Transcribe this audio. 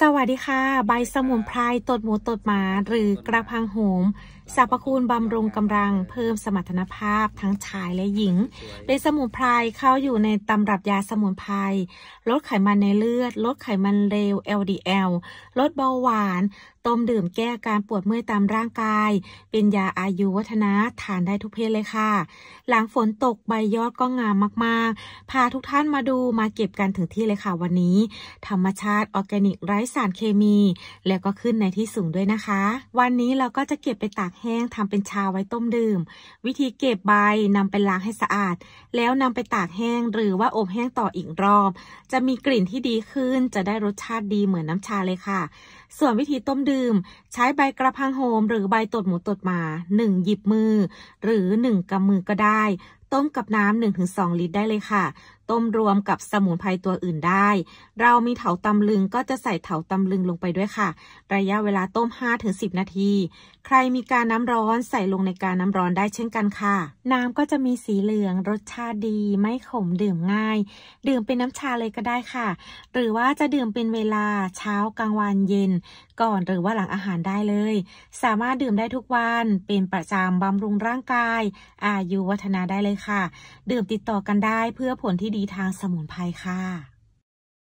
สวัสดีค่ะใบสมุนไพรตดหมูตดหมาหรือกระพังโหมสรรพคุณบำรุงกำลังเพิ่มสมรรถนภาพทั้งชายและหญิงโดยสมุนไพรเข้าอยู่ในตำรับยาสมุนไพรลดไขมันในเลือด ลดไขมันเลว LDL ลดเบาหวาน ต้มดื่มแก้การปวดเมื่อยตามร่างกาย เป็นยาอายุวัฒนะทานได้ทุกเพศเลยค่ะ หลังฝนตกใบยอดก็งามมากๆพาทุกท่านมาดูมาเก็บกันถึงที่เลยค่ะวันนี้ธรรมชาติออร์แกนิกไร้สารเคมีแล้วก็ขึ้นในที่สูงด้วยนะคะ วันนี้เราก็จะเก็บไปตากแห้งทำเป็นชาไว้ต้มดื่ม วิธีเก็บใบนำไปล้างให้สะอาด แล้วนำไปตากแห้ง หรือว่าอบแห้งต่ออีกรอบ จะมีกลิ่นที่ดีขึ้นจะได้รสชาติดีเหมือนน้าชาเลยค่ะ ส่วนวิธีต้มดื่ม ใช้ใบกระพังโฮม หรือใบตดหมูตดมา 1 หยิบมือ หรือ1กำมือก็ได้ต้มกับน้ำ1-2 ลิตรได้เลยค่ะต้มรวมกับสมุนไพรตัวอื่นได้ เรามีเถาตำลึงก็จะใส่เถาตำลึงลงไปด้วยค่ะ ระยะเวลาต้ม 5-10 นาที ใครมีการน้ำร้อนใส่ลงในการน้ำร้อนได้เช่นกันค่ะ น้ำก็จะมีสีเหลือง รสชาติดีไม่ขมดื่มง่าย ดื่มเป็นน้ำชาเลยก็ได้ค่ะ หรือว่าจะดื่มเป็นเวลาเช้ากลางวันเย็นก่อนหรือว่าหลังอาหารได้เลย สามารถดื่มได้ทุกวันเป็นประจำบำรุงร่างกาย อายุวัฒนาได้เลยค่ะ ดื่มติดต่อกันได้เพื่อผลที่ดีทางสมุนไพรค่ะ